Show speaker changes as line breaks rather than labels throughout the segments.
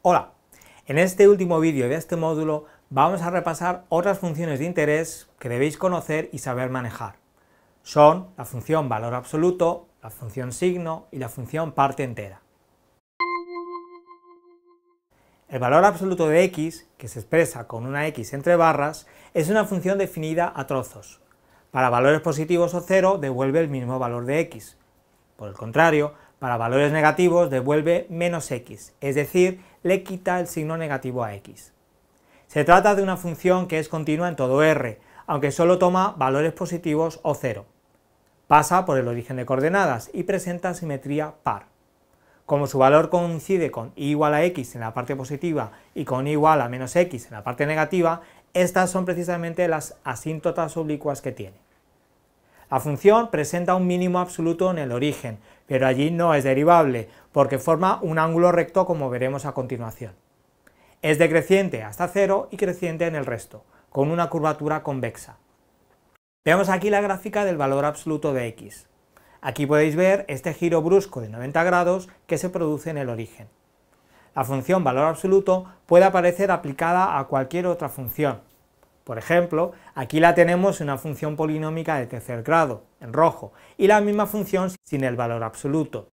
Hola, en este último vídeo de este módulo vamos a repasar otras funciones de interés que debéis conocer y saber manejar. Son la función valor absoluto, la función signo y la función parte entera. El valor absoluto de x, que se expresa con una x entre barras, es una función definida a trozos. Para valores positivos o cero devuelve el mismo valor de x. Por el contrario, para valores negativos devuelve menos x, es decir, le quita el signo negativo a x. Se trata de una función que es continua en todo r, aunque solo toma valores positivos o cero. Pasa por el origen de coordenadas y presenta simetría par. Como su valor coincide con igual a x en la parte positiva y con igual a menos x en la parte negativa, estas son precisamente las asíntotas oblicuas que tiene. La función presenta un mínimo absoluto en el origen, pero allí no es derivable, porque forma un ángulo recto como veremos a continuación. Es decreciente hasta cero y creciente en el resto, con una curvatura convexa. Veamos aquí la gráfica del valor absoluto de x. Aquí podéis ver este giro brusco de 90 grados que se produce en el origen. La función valor absoluto puede aparecer aplicada a cualquier otra función, por ejemplo, aquí la tenemos una función polinómica de tercer grado, en rojo, y la misma función sin el valor absoluto.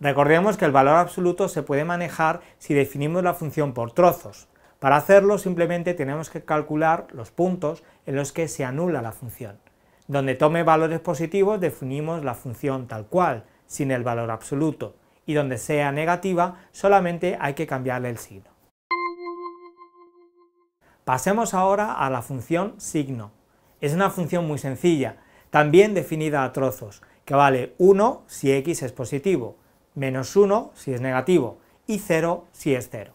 Recordemos que el valor absoluto se puede manejar si definimos la función por trozos. Para hacerlo simplemente tenemos que calcular los puntos en los que se anula la función. Donde tome valores positivos definimos la función tal cual, sin el valor absoluto, y donde sea negativa solamente hay que cambiarle el signo. Pasemos ahora a la función signo. Es una función muy sencilla, también definida a trozos, que vale 1 si x es positivo, menos 1 si es negativo y 0 si es 0.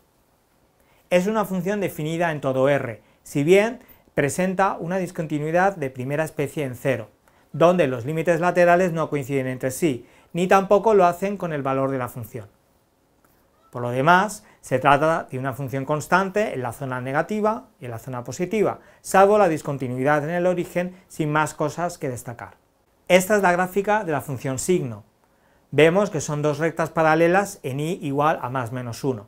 Es una función definida en todo R, si bien presenta una discontinuidad de primera especie en 0, donde los límites laterales no coinciden entre sí, ni tampoco lo hacen con el valor de la función. Por lo demás, se trata de una función constante en la zona negativa y en la zona positiva, salvo la discontinuidad en el origen sin más cosas que destacar. Esta es la gráfica de la función signo. Vemos que son dos rectas paralelas en y igual a más menos 1.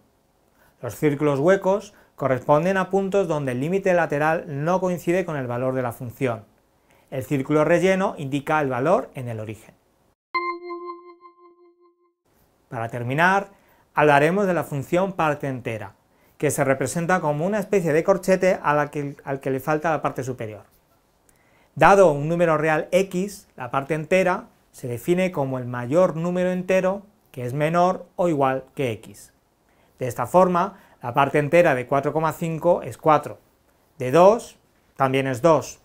Los círculos huecos corresponden a puntos donde el límite lateral no coincide con el valor de la función. El círculo relleno indica el valor en el origen. Para terminar, hablaremos de la función parte entera, que se representa como una especie de corchete al que le falta la parte superior. Dado un número real x, la parte entera se define como el mayor número entero que es menor o igual que x. De esta forma, la parte entera de 4,5 es 4, de 2 también es 2,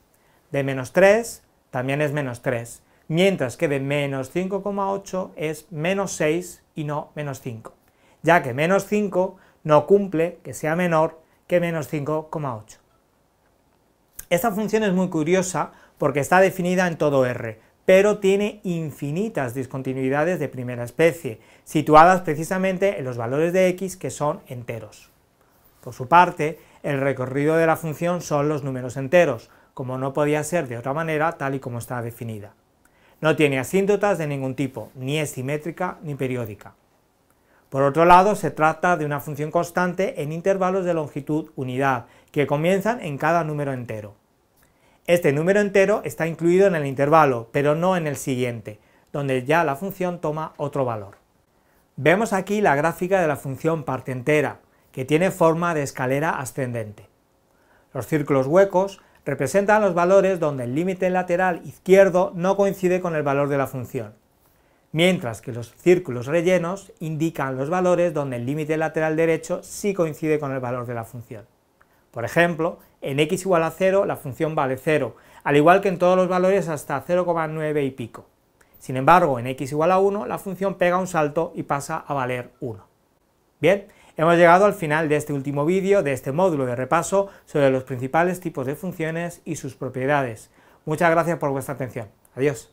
de menos 3 también es menos 3, mientras que de menos 5,8 es menos 6 y no menos 5 ya que menos 5 no cumple que sea menor que menos 5,8. Esta función es muy curiosa porque está definida en todo R, pero tiene infinitas discontinuidades de primera especie, situadas precisamente en los valores de x que son enteros. Por su parte, el recorrido de la función son los números enteros, como no podía ser de otra manera tal y como está definida. No tiene asíntotas de ningún tipo, ni es simétrica ni periódica. Por otro lado, se trata de una función constante en intervalos de longitud unidad, que comienzan en cada número entero. Este número entero está incluido en el intervalo, pero no en el siguiente, donde ya la función toma otro valor. Vemos aquí la gráfica de la función parte entera, que tiene forma de escalera ascendente. Los círculos huecos representan los valores donde el límite lateral izquierdo no coincide con el valor de la función mientras que los círculos rellenos indican los valores donde el límite lateral derecho sí coincide con el valor de la función. Por ejemplo, en x igual a 0 la función vale 0, al igual que en todos los valores hasta 0,9 y pico. Sin embargo, en x igual a 1 la función pega un salto y pasa a valer 1. Bien, hemos llegado al final de este último vídeo de este módulo de repaso sobre los principales tipos de funciones y sus propiedades. Muchas gracias por vuestra atención. Adiós.